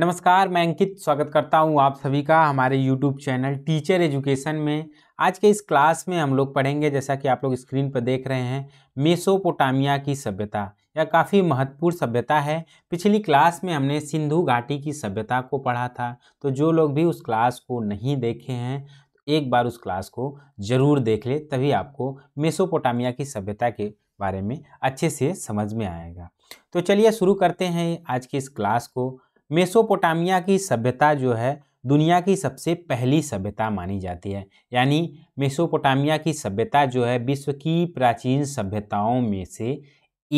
नमस्कार मैं अंकित स्वागत करता हूँ आप सभी का हमारे YouTube चैनल टीचर एजुकेशन में आज के इस क्लास में हम लोग पढ़ेंगे जैसा कि आप लोग स्क्रीन पर देख रहे हैं मेसोपोटामिया की सभ्यता यह काफ़ी महत्वपूर्ण सभ्यता है पिछली क्लास में हमने सिंधु घाटी की सभ्यता को पढ़ा था तो जो लोग भी उस क्लास को नहीं देखे हैं एक बार उस क्लास को ज़रूर देख ले तभी आपको मेसोपोटामिया की सभ्यता के बारे में अच्छे से समझ में आएगा तो चलिए शुरू करते हैं आज की इस क्लास को मेसोपोटामिया की सभ्यता जो है दुनिया की सबसे पहली सभ्यता मानी जाती है यानी मेसोपोटामिया की सभ्यता जो है विश्व की प्राचीन सभ्यताओं में से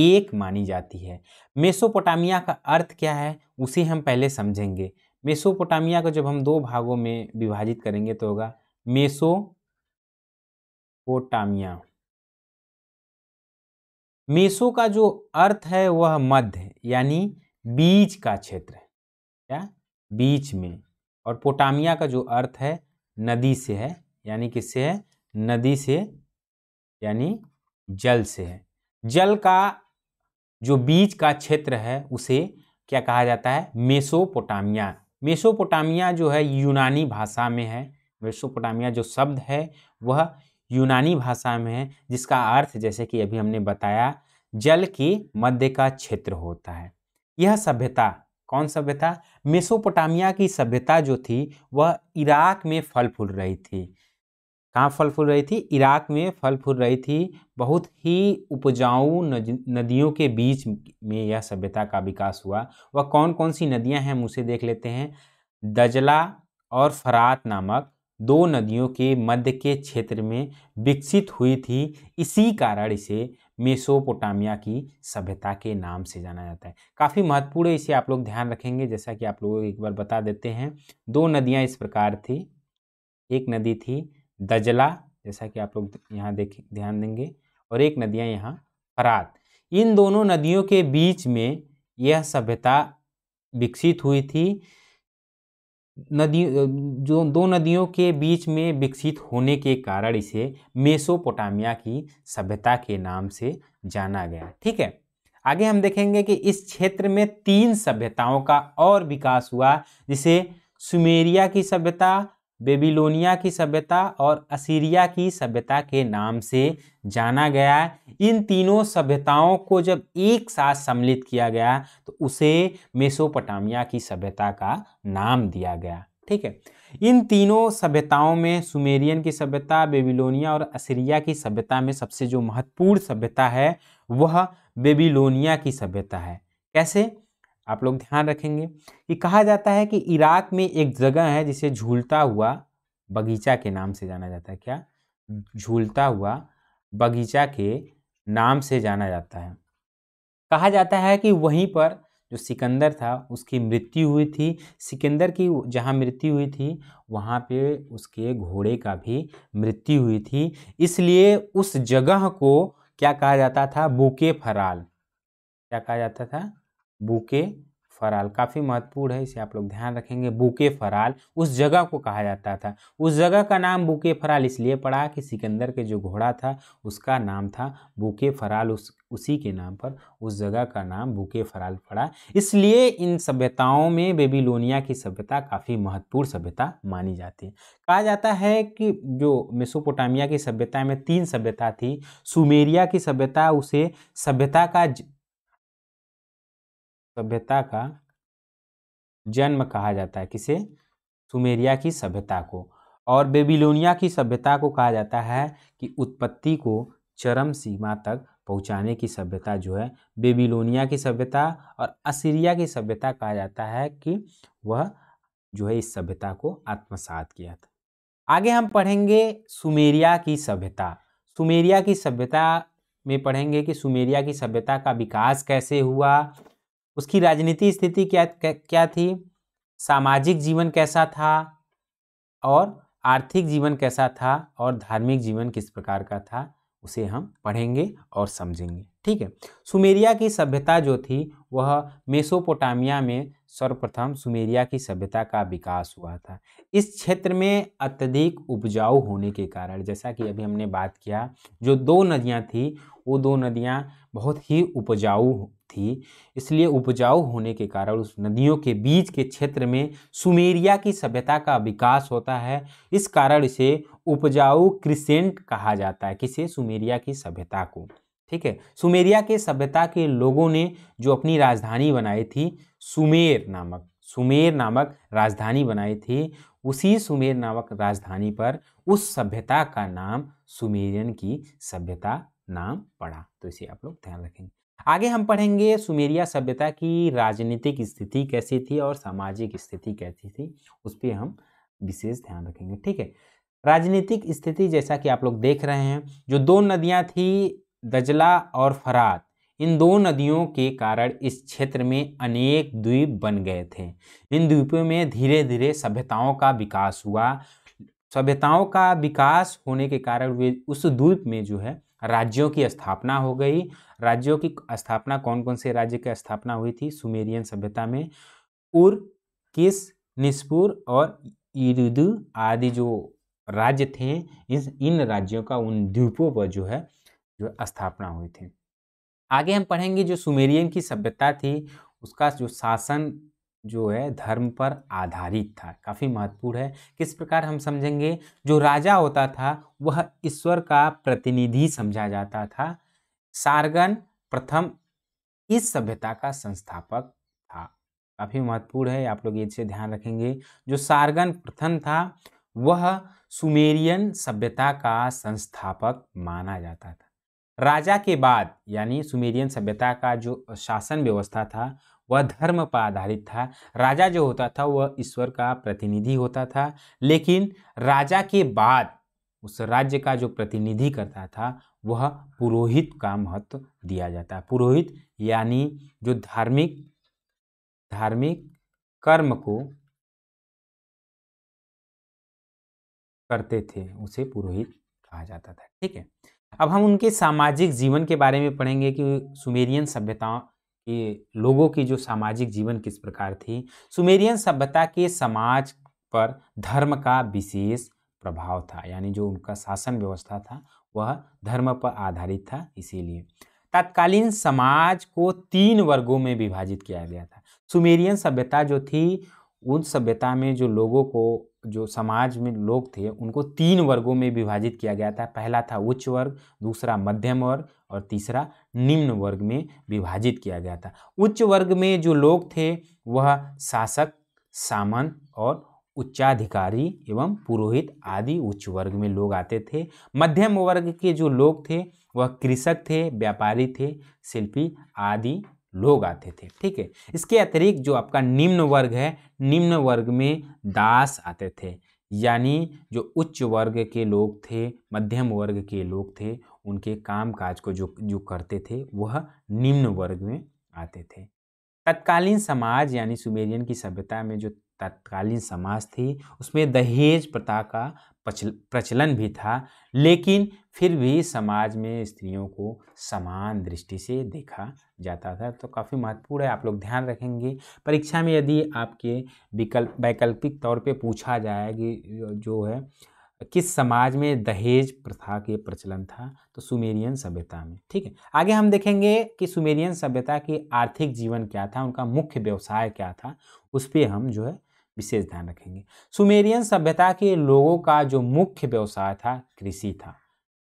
एक मानी जाती है मेसोपोटामिया का अर्थ क्या है उसे हम पहले समझेंगे मेसोपोटामिया को जब हम दो भागों में विभाजित करेंगे तो होगा मेसो पोटामिया मेसो का जो अर्थ है वह मध्य यानी बीच का क्षेत्र क्या बीच में और पोटामिया का जो अर्थ है नदी से है यानी किससे है नदी से यानी जल से है जल का जो बीच का क्षेत्र है उसे क्या कहा जाता है मेसोपोटामिया मेसोपोटामिया जो है यूनानी भाषा में है मेसोपोटामिया जो शब्द है वह यूनानी भाषा में है जिसका अर्थ जैसे कि अभी हमने बताया जल के मध्य का क्षेत्र होता है यह सभ्यता कौन सभ्यता मेसोपोटामिया की सभ्यता जो थी वह इराक में फल फूल रही थी कहाँ फल फूल रही थी इराक में फल फूल रही थी बहुत ही उपजाऊ नदियों के बीच में यह सभ्यता का विकास हुआ वह कौन कौन सी नदियां हैं हम उसे देख लेते हैं दजला और फरात नामक दो नदियों के मध्य के क्षेत्र में विकसित हुई थी इसी कारण इसे मेसोपोटामिया की सभ्यता के नाम से जाना जाता है काफ़ी महत्वपूर्ण है इसे आप लोग ध्यान रखेंगे जैसा कि आप लोग एक बार बता देते हैं दो नदियाँ इस प्रकार थी एक नदी थी दजला जैसा कि आप लोग यहाँ देख ध्यान देंगे और एक नदियाँ यहाँ फरात इन दोनों नदियों के बीच में यह सभ्यता विकसित हुई थी नदी जो दो नदियों के बीच में विकसित होने के कारण इसे मेसोपोटामिया की सभ्यता के नाम से जाना गया ठीक है आगे हम देखेंगे कि इस क्षेत्र में तीन सभ्यताओं का और विकास हुआ जिसे सुमेरिया की सभ्यता बेबीलोनिया की सभ्यता और असीरिया की सभ्यता के नाम से जाना गया इन तीनों सभ्यताओं को जब एक साथ सम्मिलित किया गया तो उसे मेसोपोटामिया की सभ्यता का नाम दिया गया ठीक है इन तीनों सभ्यताओं में सुमेरियन की सभ्यता बेबीलोनिया और असीरिया की सभ्यता में सबसे जो महत्वपूर्ण सभ्यता है वह बेबीलोनिया की सभ्यता है कैसे आप लोग ध्यान रखेंगे कि कहा जाता है कि इराक में एक जगह है जिसे झूलता हुआ बगीचा के नाम से जाना जाता है क्या झूलता हुआ बगीचा के नाम से जाना जाता है कहा जाता है कि वहीं पर जो सिकंदर था उसकी मृत्यु हुई थी सिकंदर की जहाँ मृत्यु हुई थी वहाँ पे उसके घोड़े का भी मृत्यु हुई थी इसलिए उस जगह को क्या कहा जाता था बुके फराल क्या कहा जाता था बुके फराल काफ़ी महत्वपूर्ण है इसे आप लोग ध्यान रखेंगे बुके फराल उस जगह को कहा जाता था उस जगह का नाम बुके फराल इसलिए पड़ा कि सिकंदर के जो घोड़ा था उसका नाम था बुके फराल उस उसी के नाम पर उस जगह का नाम बुके फराल पड़ा इसलिए इन सभ्यताओं में बेबीलोनिया की सभ्यता काफ़ी महत्वपूर्ण सभ्यता मानी जाती है कहा जाता है कि जो मेसोपोटामिया की सभ्यता में तीन सभ्यता थी सुमेरिया की सभ्यता उसे सभ्यता का ज... सभ्यता का जन्म कहा जाता है किसे सुमेरिया की सभ्यता को और बेबीलोनिया की सभ्यता को कहा जाता है कि उत्पत्ति को चरम सीमा तक पहुंचाने की सभ्यता जो है बेबीलोनिया की सभ्यता और असीरिया की सभ्यता कहा जाता है कि वह जो है इस सभ्यता को आत्मसात किया था आगे हम पढ़ेंगे सुमेरिया की सभ्यता सुमेरिया की सभ्यता में पढ़ेंगे कि सुमेरिया की सभ्यता का विकास कैसे हुआ उसकी राजनीति स्थिति क्या क्या थी सामाजिक जीवन कैसा था और आर्थिक जीवन कैसा था और धार्मिक जीवन किस प्रकार का था उसे हम पढ़ेंगे और समझेंगे ठीक है सुमेरिया की सभ्यता जो थी वह मेसोपोटामिया में सर्वप्रथम सुमेरिया की सभ्यता का विकास हुआ था इस क्षेत्र में अत्यधिक उपजाऊ होने के कारण जैसा कि अभी हमने बात किया जो दो नदियां थी वो दो नदियां बहुत ही उपजाऊ थी इसलिए उपजाऊ होने के कारण उस नदियों के बीच के क्षेत्र में सुमेरिया की सभ्यता का विकास होता है इस कारण इसे उपजाऊ क्रिसेंट कहा जाता है किसे सुमेरिया की सभ्यता को ठीक है सुमेरिया के सभ्यता के लोगों ने जो अपनी राजधानी बनाई थी सुमेर नामक सुमेर नामक राजधानी बनाई थी उसी सुमेर नामक राजधानी पर उस सभ्यता का नाम सुमेरियन की सभ्यता नाम पड़ा तो इसे आप लोग ध्यान रखेंगे आगे हम पढ़ेंगे सुमेरिया सभ्यता की राजनीतिक स्थिति कैसी थी और सामाजिक स्थिति कैसी थी उस पर हम विशेष ध्यान रखेंगे ठीक है राजनीतिक स्थिति जैसा कि आप लोग देख रहे हैं जो दो नदियां थी दजला और फरात इन दो नदियों के कारण इस क्षेत्र में अनेक द्वीप बन गए थे इन द्वीपों में धीरे धीरे सभ्यताओं का विकास हुआ सभ्यताओं का विकास होने के कारण वे उस द्वीप में जो है राज्यों की स्थापना हो गई राज्यों की स्थापना कौन कौन से राज्य की स्थापना हुई थी सुमेरियन सभ्यता में उर किस निस्पुर और इरुदु आदि जो राज्य थे इन इन राज्यों का उन द्वीपों पर जो है जो स्थापना हुई थी आगे हम पढ़ेंगे जो सुमेरियन की सभ्यता थी उसका जो शासन जो है धर्म पर आधारित था काफ़ी महत्वपूर्ण है किस प्रकार हम समझेंगे जो राजा होता था वह ईश्वर का प्रतिनिधि समझा जाता था सारगन प्रथम इस सभ्यता का संस्थापक था काफ़ी महत्वपूर्ण है आप लोग इसे ध्यान रखेंगे जो सारगन प्रथम था वह सुमेरियन सभ्यता का संस्थापक माना जाता था राजा के बाद यानी सुमेरियन सभ्यता का जो शासन व्यवस्था था वह धर्म पर आधारित था राजा जो होता था वह ईश्वर का प्रतिनिधि होता था लेकिन राजा के बाद उस राज्य का जो प्रतिनिधि करता था वह पुरोहित का महत्व दिया जाता है पुरोहित यानी जो धार्मिक धार्मिक कर्म को करते थे उसे पुरोहित कहा जाता था ठीक है अब हम उनके सामाजिक जीवन के बारे में पढ़ेंगे कि सुमेरियन सभ्यताओं कि लोगों की जो सामाजिक जीवन किस प्रकार थी सुमेरियन सभ्यता के समाज पर धर्म का विशेष प्रभाव था यानी जो उनका शासन व्यवस्था था वह धर्म पर आधारित था इसीलिए तत्कालीन समाज को तीन वर्गों में विभाजित किया गया था सुमेरियन सभ्यता जो थी उन सभ्यता में जो लोगों को जो समाज में लोग थे उनको तीन वर्गों में विभाजित किया गया था पहला था उच्च वर्ग दूसरा मध्यम वर्ग और तीसरा निम्न वर्ग में विभाजित किया गया था उच्च वर्ग में जो लोग थे वह शासक सामंत और उच्चाधिकारी एवं पुरोहित आदि उच्च वर्ग में लोग आते थे मध्यम वर्ग के जो लोग थे वह कृषक थे व्यापारी थे शिल्पी आदि लोग आते थे ठीक है इसके अतिरिक्त जो आपका निम्न वर्ग है निम्न वर्ग में दास आते थे यानी जो उच्च वर्ग के लोग थे मध्यम वर्ग के लोग थे उनके काम काज को जो जो करते थे वह निम्न वर्ग में आते थे तत्कालीन समाज यानी सुमेरियन की सभ्यता में जो तत्कालीन समाज थी उसमें दहेज प्रथा का प्रचलन भी था लेकिन फिर भी समाज में स्त्रियों को समान दृष्टि से देखा जाता था तो काफ़ी महत्वपूर्ण है आप लोग ध्यान रखेंगे परीक्षा में यदि आपके विकल्प वैकल्पिक तौर पे पूछा जाए कि जो है किस समाज में दहेज प्रथा के प्रचलन था तो सुमेरियन सभ्यता में ठीक है आगे हम देखेंगे कि सुमेरियन सभ्यता के आर्थिक जीवन क्या था उनका मुख्य व्यवसाय क्या था उस पर हम जो है विशेष ध्यान रखेंगे सुमेरियन सभ्यता के लोगों का जो मुख्य व्यवसाय था कृषि था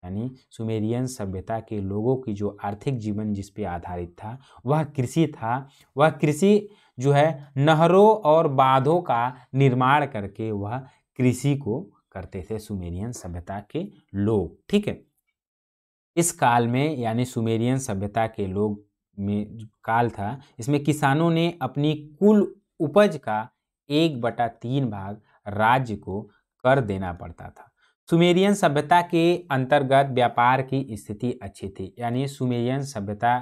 यानी सुमेरियन सभ्यता के लोगों की जो आर्थिक जीवन जिस पे आधारित था वह कृषि था वह कृषि जो है नहरों और बांधों का निर्माण करके वह कृषि को करते थे सुमेरियन सभ्यता के लोग ठीक है इस काल में यानी सुमेरियन सभ्यता के लोग में काल था इसमें किसानों ने अपनी कुल उपज का एक बटा तीन भाग राज्य को कर देना पड़ता था सुमेरियन सभ्यता के अंतर्गत व्यापार की स्थिति अच्छी थी यानी सुमेरियन सभ्यता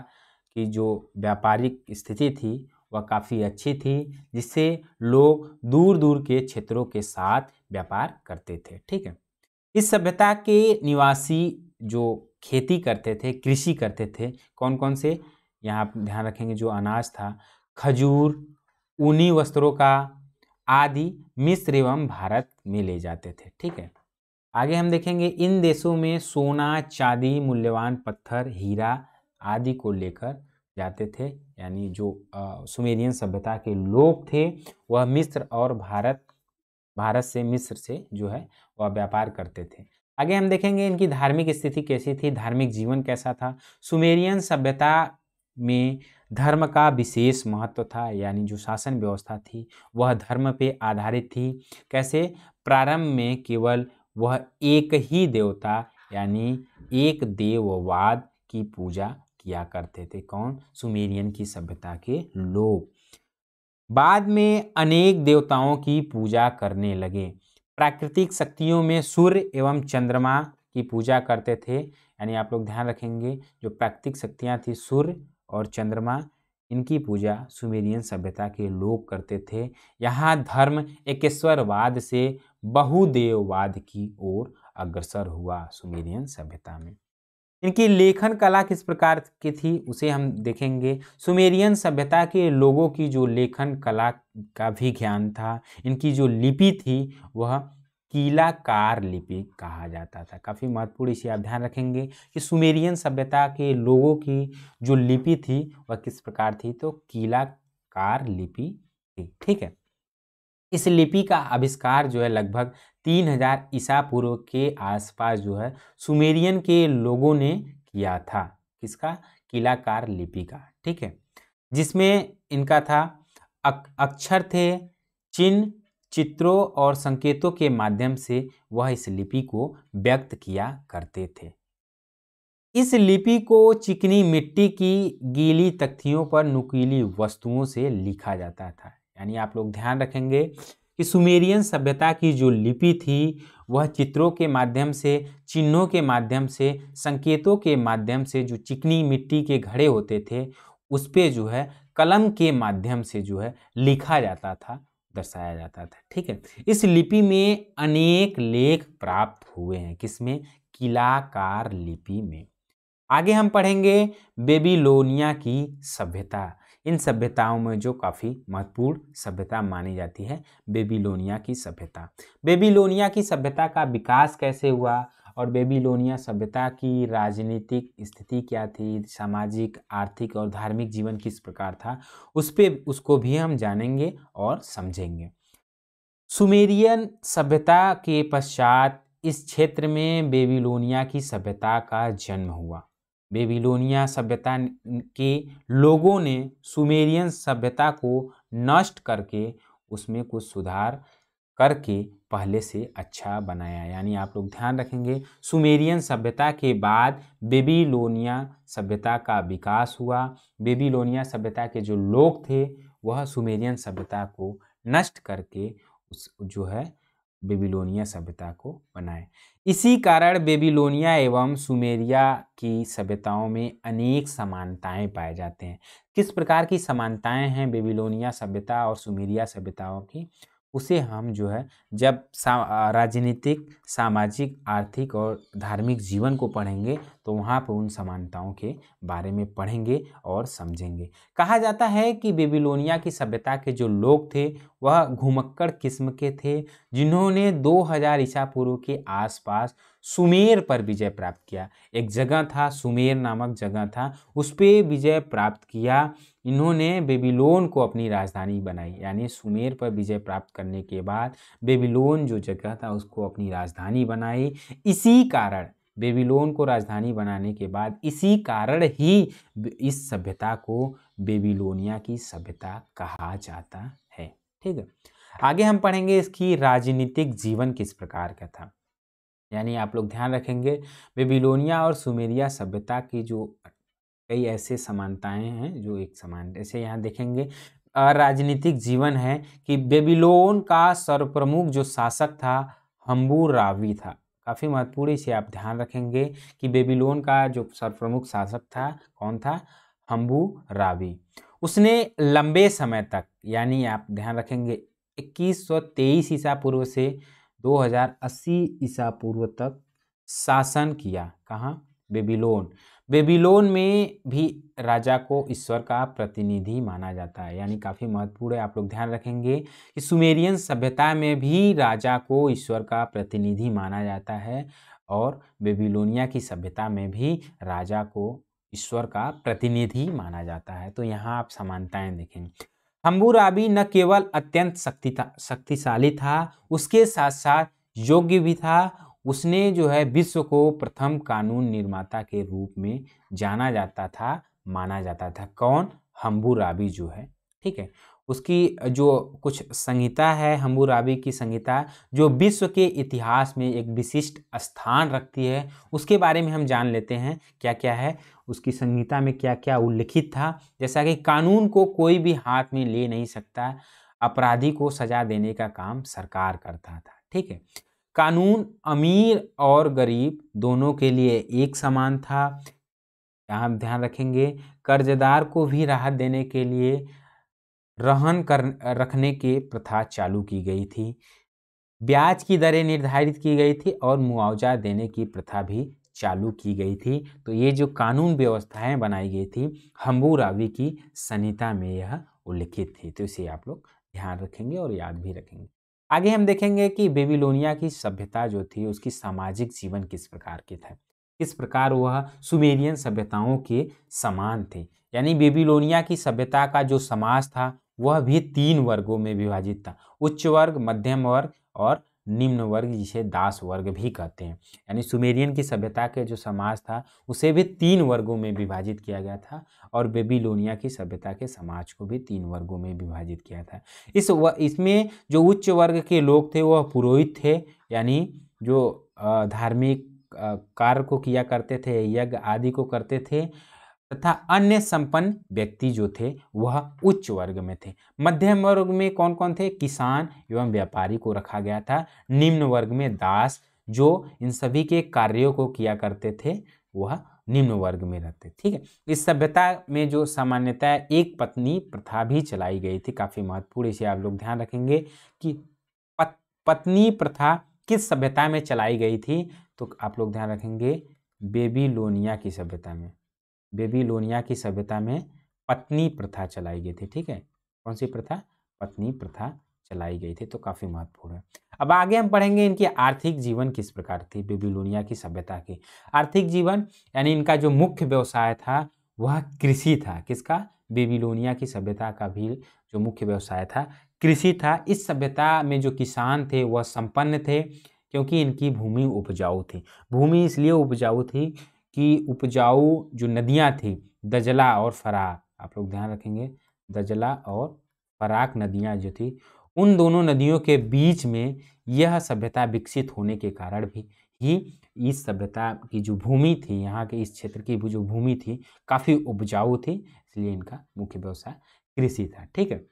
की जो व्यापारिक स्थिति थी वह काफ़ी अच्छी थी जिससे लोग दूर दूर के क्षेत्रों के साथ व्यापार करते थे ठीक है इस सभ्यता के निवासी जो खेती करते थे कृषि करते थे कौन कौन से यहाँ ध्यान रखेंगे जो अनाज था खजूर ऊनी वस्त्रों का आदि मिस्र एवं भारत में ले जाते थे ठीक है आगे हम देखेंगे इन देशों में सोना चांदी मूल्यवान पत्थर हीरा आदि को लेकर जाते थे यानी जो सुमेरियन सभ्यता के लोग थे वह मिस्र और भारत भारत से मिस्र से जो है वह व्यापार करते थे आगे हम देखेंगे इनकी धार्मिक स्थिति कैसी थी धार्मिक जीवन कैसा था सुमेरियन सभ्यता में धर्म का विशेष महत्व था यानी जो शासन व्यवस्था थी वह धर्म पे आधारित थी कैसे प्रारंभ में केवल वह एक ही देवता यानी एक देववाद की पूजा किया करते थे कौन सुमेरियन की सभ्यता के लोग बाद में अनेक देवताओं की पूजा करने लगे प्राकृतिक शक्तियों में सूर्य एवं चंद्रमा की पूजा करते थे यानी आप लोग ध्यान रखेंगे जो प्राकृतिक शक्तियाँ थी सूर्य और चंद्रमा इनकी पूजा सुमेरियन सभ्यता के लोग करते थे यहाँ धर्म एकेश्वरवाद से बहुदेववाद की ओर अग्रसर हुआ सुमेरियन सभ्यता में इनकी लेखन कला किस प्रकार की थी उसे हम देखेंगे सुमेरियन सभ्यता के लोगों की जो लेखन कला का भी ज्ञान था इनकी जो लिपि थी वह कीलाकार लिपि कहा जाता था काफ़ी महत्वपूर्ण इसे आप ध्यान रखेंगे कि सुमेरियन सभ्यता के लोगों की जो लिपि थी वह किस प्रकार थी तो कीलाकार लिपि थी ठीक है इस लिपि का आविष्कार जो है लगभग 3000 ईसा पूर्व के आसपास जो है सुमेरियन के लोगों ने किया था किसका कीलाकार लिपि का ठीक है जिसमें इनका था अक, अक्षर थे चिन्ह चित्रों और संकेतों के माध्यम से वह इस लिपि को व्यक्त किया करते थे इस लिपि को चिकनी मिट्टी की गीली तख्तियों पर नुकीली वस्तुओं से लिखा जाता था यानी आप लोग ध्यान रखेंगे कि सुमेरियन सभ्यता की जो लिपि थी वह चित्रों के माध्यम से चिन्हों के माध्यम से संकेतों के माध्यम से जो चिकनी मिट्टी के घड़े होते थे उस पर जो है कलम के माध्यम से जो है लिखा जाता था दर्शाया जाता था ठीक है इस लिपि में अनेक लेख प्राप्त हुए हैं किसमें किलाकार लिपि में आगे हम पढ़ेंगे बेबीलोनिया की सभ्यता इन सभ्यताओं में जो काफ़ी महत्वपूर्ण सभ्यता मानी जाती है बेबीलोनिया की सभ्यता बेबीलोनिया की सभ्यता का विकास कैसे हुआ और बेबीलोनिया सभ्यता की राजनीतिक स्थिति क्या थी सामाजिक आर्थिक और धार्मिक जीवन किस प्रकार था उस पर उसको भी हम जानेंगे और समझेंगे सुमेरियन सभ्यता के पश्चात इस क्षेत्र में बेबीलोनिया की सभ्यता का जन्म हुआ बेबीलोनिया सभ्यता के लोगों ने सुमेरियन सभ्यता को नष्ट करके उसमें कुछ सुधार करके पहले से अच्छा बनाया यानी आप लोग ध्यान रखेंगे सुमेरियन सभ्यता के बाद बेबीलोनिया सभ्यता का विकास हुआ बेबीलोनिया सभ्यता के जो लोग थे वह सुमेरियन सभ्यता को नष्ट करके उस जो है बेबीलोनिया सभ्यता को बनाए इसी कारण बेबीलोनिया एवं सुमेरिया की सभ्यताओं में अनेक समानताएं पाए जाते हैं किस प्रकार की समानताएं हैं बेबीलोनिया सभ्यता और सुमेरिया सभ्यताओं की उसे हम जो है जब सा राजनीतिक सामाजिक आर्थिक और धार्मिक जीवन को पढ़ेंगे तो वहाँ पर उन समानताओं के बारे में पढ़ेंगे और समझेंगे कहा जाता है कि बेबीलोनिया की सभ्यता के जो लोग थे वह घुमक्कड़ किस्म के थे जिन्होंने 2000 ईसा पूर्व के आसपास सुमेर पर विजय प्राप्त किया एक जगह था सुमेर नामक जगह था उस पर विजय प्राप्त किया इन्होंने बेबीलोन को अपनी राजधानी बनाई यानी सुमेर पर विजय प्राप्त करने के बाद बेबीलोन जो जगह था उसको अपनी राजधानी बनाई इसी कारण बेबीलोन को राजधानी बनाने के बाद इसी कारण ही इस सभ्यता को बेबीलोनिया की सभ्यता कहा जाता है ठीक है आगे हम पढ़ेंगे इसकी राजनीतिक जीवन किस प्रकार का था यानी आप लोग ध्यान रखेंगे बेबीलोनिया और सुमेरिया सभ्यता की जो कई ऐसे समानताएं हैं जो एक समान ऐसे यहाँ देखेंगे राजनीतिक जीवन है कि बेबीलोन का सर्वप्रमुख जो शासक था हम्बू रावी था काफ़ी महत्वपूर्ण इसे आप ध्यान रखेंगे कि बेबीलोन का जो सर्वप्रमुख शासक था कौन था हम्बू रावी उसने लंबे समय तक यानी आप ध्यान रखेंगे इक्कीस सौ तेईस ईसा पूर्व से 2080 ईसा पूर्व तक शासन किया कहाँ बेबीलोन बेबीलोन में भी राजा को ईश्वर का प्रतिनिधि माना जाता है यानी काफ़ी महत्वपूर्ण है आप लोग ध्यान रखेंगे कि सुमेरियन सभ्यता में भी राजा को ईश्वर का प्रतिनिधि माना जाता है और बेबीलोनिया की सभ्यता में भी राजा को ईश्वर का प्रतिनिधि माना जाता है तो यहाँ आप समानताएं देखेंगे हम्बूराबी न केवल अत्यंत शक्ति शक्तिशाली था उसके साथ साथ योग्य भी था उसने जो है विश्व को प्रथम कानून निर्माता के रूप में जाना जाता था माना जाता था कौन हम्बू राबी जो है ठीक है उसकी जो कुछ संहिता है हम्बू राबी की संहिता जो विश्व के इतिहास में एक विशिष्ट स्थान रखती है उसके बारे में हम जान लेते हैं क्या क्या है उसकी संहिता में क्या क्या उल्लिखित था जैसा कि कानून को कोई भी हाथ में ले नहीं सकता अपराधी को सजा देने का काम सरकार करता था ठीक है कानून अमीर और गरीब दोनों के लिए एक समान था यहाँ ध्यान रखेंगे कर्जदार को भी राहत देने के लिए रहन कर रखने की प्रथा चालू की गई थी ब्याज की दरें निर्धारित की गई थी और मुआवजा देने की प्रथा भी चालू की गई थी तो ये जो कानून व्यवस्थाएं बनाई गई थी हम्बूरावी की संहिता में यह उल्लिखित थी तो इसे आप लोग ध्यान रखेंगे और याद भी रखेंगे आगे हम देखेंगे कि बेबीलोनिया की सभ्यता जो थी उसकी सामाजिक जीवन किस प्रकार के था किस प्रकार वह सुमेरियन सभ्यताओं के समान थे यानी बेबीलोनिया की सभ्यता का जो समाज था वह भी तीन वर्गों में विभाजित था उच्च वर्ग मध्यम वर्ग और निम्न वर्ग जिसे दास वर्ग भी कहते हैं यानी सुमेरियन की सभ्यता के जो समाज था उसे भी तीन वर्गों में विभाजित किया गया था और बेबीलोनिया की सभ्यता के समाज को भी तीन वर्गों में विभाजित किया था इस व, इसमें जो उच्च वर्ग के लोग थे वह पुरोहित थे यानी जो धार्मिक कार्य को किया करते थे यज्ञ आदि को करते थे तथा अन्य संपन्न व्यक्ति जो थे वह उच्च वर्ग में थे मध्यम वर्ग में कौन कौन थे किसान एवं व्यापारी को रखा गया था निम्न वर्ग में दास जो इन सभी के कार्यों को किया करते थे वह निम्न वर्ग में रहते ठीक है इस सभ्यता में जो सामान्यतः एक पत्नी प्रथा भी चलाई गई थी काफ़ी महत्वपूर्ण इसे आप लोग ध्यान रखेंगे कि पत, पत्नी प्रथा किस सभ्यता में चलाई गई थी तो आप लोग ध्यान रखेंगे बेबीलोनिया की सभ्यता में बेबीलोनिया की सभ्यता में पत्नी प्रथा चलाई गई थी ठीक है कौन सी प्रथा पत्नी प्रथा चलाई गई थी तो काफ़ी महत्वपूर्ण है अब आगे हम पढ़ेंगे इनकी आर्थिक जीवन किस प्रकार थी बेबीलोनिया की सभ्यता की आर्थिक जीवन यानी इनका जो मुख्य व्यवसाय था वह कृषि था किसका बेबीलोनिया की सभ्यता का भी जो मुख्य व्यवसाय था कृषि था इस सभ्यता में जो किसान थे वह संपन्न थे क्योंकि इनकी भूमि उपजाऊ थी भूमि इसलिए उपजाऊ थी कि उपजाऊ जो नदियाँ थी दजला और फराक आप लोग ध्यान रखेंगे दजला और फराक नदियाँ जो थी उन दोनों नदियों के बीच में यह सभ्यता विकसित होने के कारण भी ही इस सभ्यता की जो भूमि थी यहाँ के इस क्षेत्र की जो भूमि थी काफ़ी उपजाऊ थी इसलिए इनका मुख्य व्यवसाय कृषि था ठीक है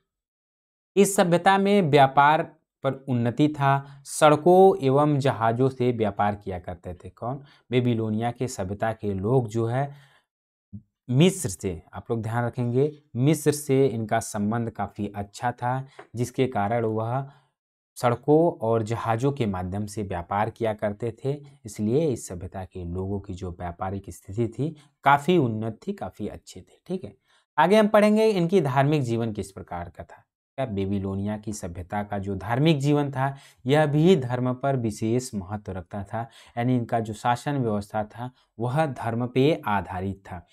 इस सभ्यता में व्यापार पर उन्नति था सड़कों एवं जहाज़ों से व्यापार किया करते थे कौन बेबीलोनिया के सभ्यता के लोग जो है मिस्र से आप लोग ध्यान रखेंगे मिस्र से इनका संबंध काफ़ी अच्छा था जिसके कारण वह सड़कों और जहाज़ों के माध्यम से व्यापार किया करते थे इसलिए इस सभ्यता के लोगों की जो व्यापारिक स्थिति थी काफ़ी उन्नत थी काफ़ी अच्छी थी ठीक है आगे हम पढ़ेंगे इनकी धार्मिक जीवन किस प्रकार का था का बेबीलोनिया की सभ्यता का जो धार्मिक जीवन था यह भी धर्म पर विशेष महत्व रखता था यानी इनका जो शासन व्यवस्था था वह धर्म पे आधारित था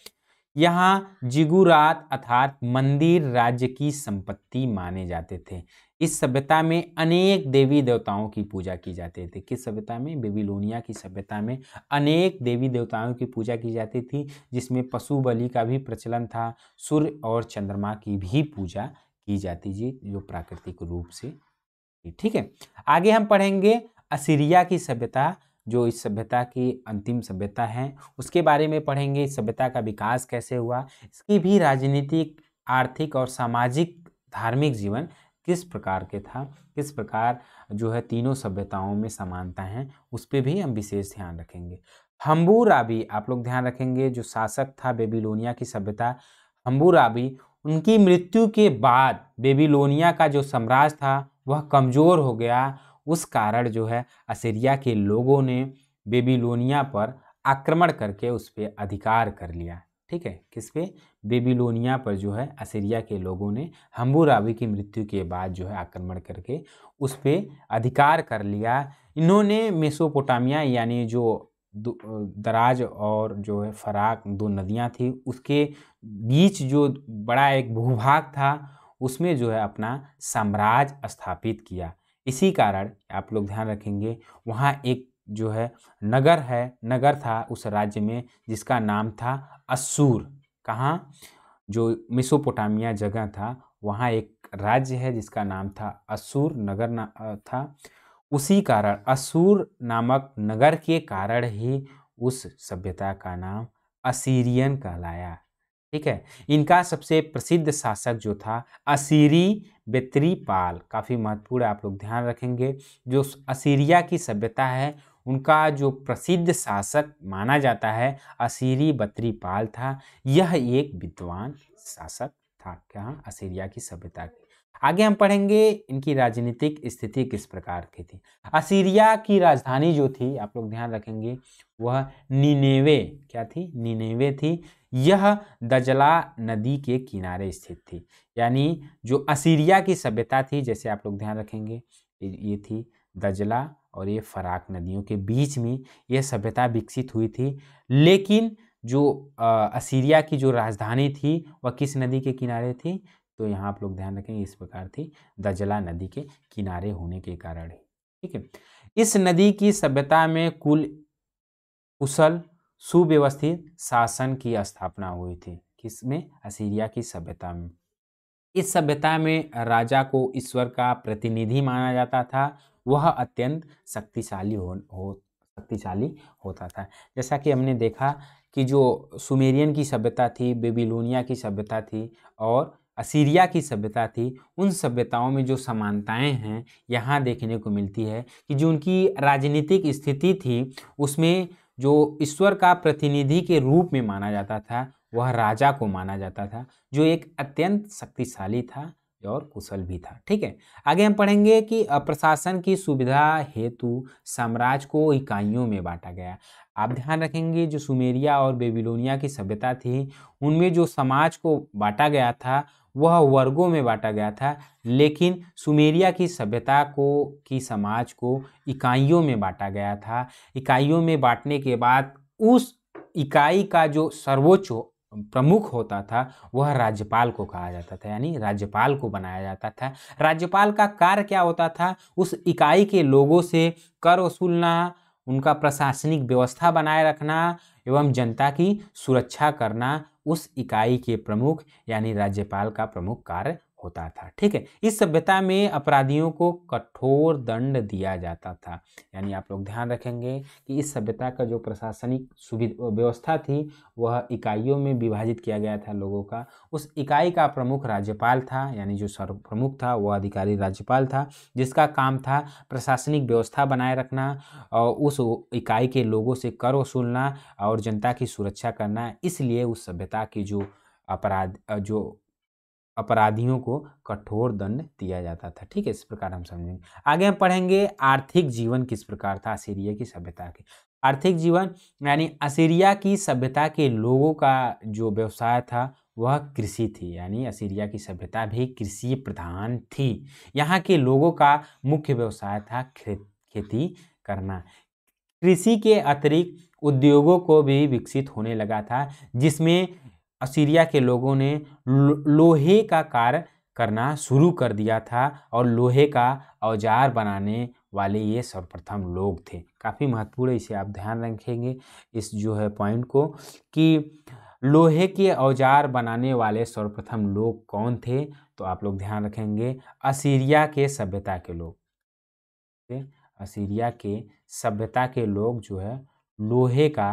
यहाँ जिगुरात अर्थात मंदिर राज्य की संपत्ति माने जाते थे इस सभ्यता में अनेक देवी देवताओं की पूजा की जाती थी किस सभ्यता में बेबीलोनिया की सभ्यता में अनेक देवी देवताओं की पूजा की जाती थी जिसमें पशु बलि का भी प्रचलन था सूर्य और चंद्रमा की भी पूजा की जाती थी जो प्राकृतिक रूप से ठीक है आगे हम पढ़ेंगे असीरिया की सभ्यता जो इस सभ्यता की अंतिम सभ्यता है उसके बारे में पढ़ेंगे इस सभ्यता का विकास कैसे हुआ इसकी भी राजनीतिक आर्थिक और सामाजिक धार्मिक जीवन किस प्रकार के था किस प्रकार जो है तीनों सभ्यताओं में समानता है उस पर भी हम विशेष ध्यान रखेंगे हम्बू आप लोग ध्यान रखेंगे जो शासक था बेबीलोनिया की सभ्यता हम्बू उनकी मृत्यु के बाद बेबीलोनिया का जो साम्राज्य था वह कमज़ोर हो गया उस कारण जो है असीरिया के लोगों ने बेबीलोनिया पर आक्रमण करके उस पर अधिकार कर लिया ठीक है किस पे बेबीलोनिया पर जो है असीरिया के लोगों ने हम्बूराबी की मृत्यु के बाद जो है आक्रमण करके उस पर अधिकार कर लिया इन्होंने मेसोपोटामिया यानी जो दराज और जो है फराक दो नदियाँ थी उसके बीच जो बड़ा एक भूभाग था उसमें जो है अपना साम्राज्य स्थापित किया इसी कारण आप लोग ध्यान रखेंगे वहाँ एक जो है नगर है नगर था उस राज्य में जिसका नाम था असूर कहाँ जो मिसोपोटामिया जगह था वहाँ एक राज्य है जिसका नाम था असूर नगर ना था उसी कारण असूर नामक नगर के कारण ही उस सभ्यता का नाम असीरियन कहलाया ठीक है इनका सबसे प्रसिद्ध शासक जो था असीरी बेत्रीपाल काफ़ी महत्वपूर्ण आप लोग ध्यान रखेंगे जो असीरिया की सभ्यता है उनका जो प्रसिद्ध शासक माना जाता है असीरी बत्रीपाल था यह एक विद्वान शासक था क्या असीरिया की सभ्यता के आगे हम पढ़ेंगे इनकी राजनीतिक स्थिति किस प्रकार की थी असीरिया की राजधानी जो थी आप लोग ध्यान रखेंगे वह नीनेवे क्या थी नीनेवे थी यह दजला नदी के किनारे स्थित थी यानी जो असीरिया की सभ्यता थी जैसे आप लोग ध्यान रखेंगे ये थी दजला और ये फराक नदियों के बीच में यह सभ्यता विकसित हुई थी लेकिन जो असीरिया की जो राजधानी थी वह किस नदी के किनारे थी तो यहाँ आप लोग ध्यान रखेंगे इस प्रकार थी दजला नदी के किनारे होने के कारण ही ठीक है इस नदी की सभ्यता में कुल कुशल सुव्यवस्थित शासन की स्थापना हुई थी किसमें असीरिया की सभ्यता में इस सभ्यता में राजा को ईश्वर का प्रतिनिधि माना जाता था वह अत्यंत शक्तिशाली हो, हो शक्तिशाली होता था जैसा कि हमने देखा कि जो सुमेरियन की सभ्यता थी बेबीलोनिया की सभ्यता थी और असीरिया की सभ्यता थी उन सभ्यताओं में जो समानताएं हैं यहाँ देखने को मिलती है कि जो उनकी राजनीतिक स्थिति थी उसमें जो ईश्वर का प्रतिनिधि के रूप में माना जाता था वह राजा को माना जाता था जो एक अत्यंत शक्तिशाली था और कुशल भी था ठीक है आगे हम पढ़ेंगे कि प्रशासन की सुविधा हेतु साम्राज्य को इकाइयों में बांटा गया आप ध्यान रखेंगे जो सुमेरिया और बेबीलोनिया की सभ्यता थी उनमें जो समाज को बांटा गया था वह वर्गों में बांटा गया था लेकिन सुमेरिया की सभ्यता को की समाज को इकाइयों में बांटा गया था इकाइयों में बांटने के बाद उस इकाई का जो सर्वोच्च प्रमुख होता था वह राज्यपाल को कहा जाता था यानी राज्यपाल को बनाया जाता था राज्यपाल का कार्य क्या होता था उस इकाई के लोगों से कर वसूलना उनका प्रशासनिक व्यवस्था बनाए रखना एवं जनता की सुरक्षा करना उस इकाई के प्रमुख यानी राज्यपाल का प्रमुख कार्य होता था ठीक है इस सभ्यता में अपराधियों को कठोर दंड दिया जाता था यानी आप लोग ध्यान रखेंगे कि इस सभ्यता का जो प्रशासनिक सुविधा व्यवस्था थी वह इकाइयों में विभाजित किया गया था लोगों का उस इकाई का प्रमुख राज्यपाल था यानी जो सर्व प्रमुख था वह अधिकारी राज्यपाल था जिसका काम था प्रशासनिक व्यवस्था बनाए रखना और उस इकाई के लोगों से कर वसूलना और जनता की सुरक्षा करना इसलिए उस सभ्यता की जो अपराध जो अपराधियों को कठोर दंड दिया जाता था ठीक है इस प्रकार हम समझेंगे आगे हम पढ़ेंगे आर्थिक जीवन किस प्रकार था असीरिया की सभ्यता के आर्थिक जीवन यानी असीरिया की सभ्यता के लोगों का जो व्यवसाय था वह कृषि थी यानी असीरिया की सभ्यता भी कृषि प्रधान थी यहाँ के लोगों का मुख्य व्यवसाय था खेती करना कृषि के अतिरिक्त उद्योगों को भी विकसित होने लगा था जिसमें असीरिया के लोगों ने लोहे का कार्य करना शुरू कर दिया था और लोहे का औजार बनाने वाले ये सर्वप्रथम लोग थे काफ़ी महत्वपूर्ण है इसे आप ध्यान रखेंगे इस जो है पॉइंट को कि लोहे के औजार बनाने वाले सर्वप्रथम लोग कौन थे तो आप लोग ध्यान रखेंगे असीरिया के सभ्यता के लोग असीरिया के सभ्यता के लोग जो है लोहे का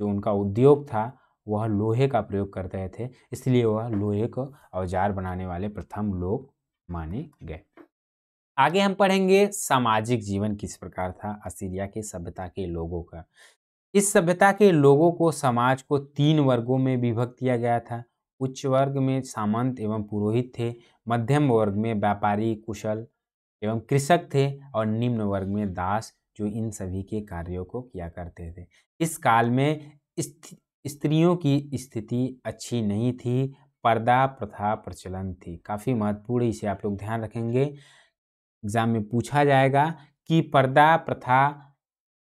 जो उनका उद्योग था वह लोहे का प्रयोग करते थे इसलिए वह लोहे को औजार बनाने वाले प्रथम लोग माने गए आगे हम पढ़ेंगे सामाजिक जीवन किस प्रकार था असीरिया के सभ्यता के लोगों का इस सभ्यता के लोगों को समाज को तीन वर्गों में विभक्त किया गया था उच्च वर्ग में सामंत एवं पुरोहित थे मध्यम वर्ग में व्यापारी कुशल एवं कृषक थे और निम्न वर्ग में दास जो इन सभी के कार्यों को किया करते थे इस काल में स्त्रियों की स्थिति अच्छी नहीं थी पर्दा प्रथा प्रचलन थी काफ़ी महत्वपूर्ण इसे आप लोग ध्यान रखेंगे एग्जाम में पूछा जाएगा कि पर्दा प्रथा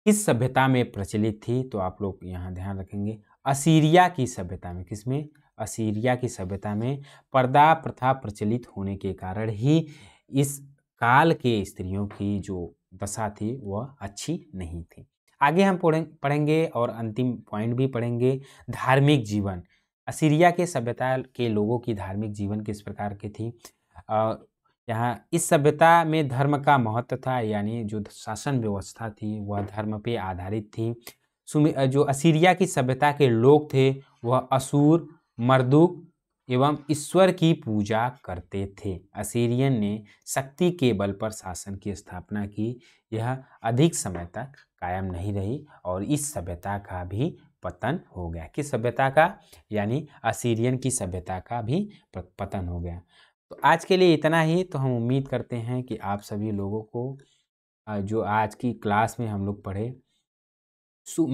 किस सभ्यता में प्रचलित थी तो आप लोग यहाँ ध्यान रखेंगे असीरिया की सभ्यता में किस में असीरिया की सभ्यता में पर्दा प्रथा प्रचलित होने के कारण ही इस काल के स्त्रियों की जो दशा थी वह अच्छी नहीं थी आगे हम पढ़ेंगे और अंतिम पॉइंट भी पढ़ेंगे धार्मिक जीवन असीरिया के सभ्यता के लोगों की धार्मिक जीवन किस प्रकार की थी यहाँ इस सभ्यता में धर्म का महत्व था यानी जो शासन व्यवस्था थी वह धर्म पे आधारित थी जो असीरिया की सभ्यता के लोग थे वह असुर मर्दुक एवं ईश्वर की पूजा करते थे असीरियन ने शक्ति के बल पर शासन की स्थापना की यह अधिक समय तक कायम नहीं रही और इस सभ्यता का भी पतन हो गया किस सभ्यता का यानी असीरियन की सभ्यता का भी पतन हो गया तो आज के लिए इतना ही तो हम उम्मीद करते हैं कि आप सभी लोगों को जो आज की क्लास में हम लोग पढ़े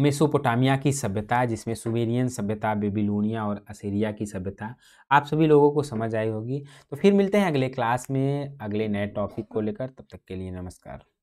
मेसोपोटामिया की सभ्यता जिसमें सुमेरियन सभ्यता बेबीलोनिया और असीरिया की सभ्यता आप सभी लोगों को समझ आई होगी तो फिर मिलते हैं अगले क्लास में अगले नए टॉपिक को लेकर तब तक के लिए नमस्कार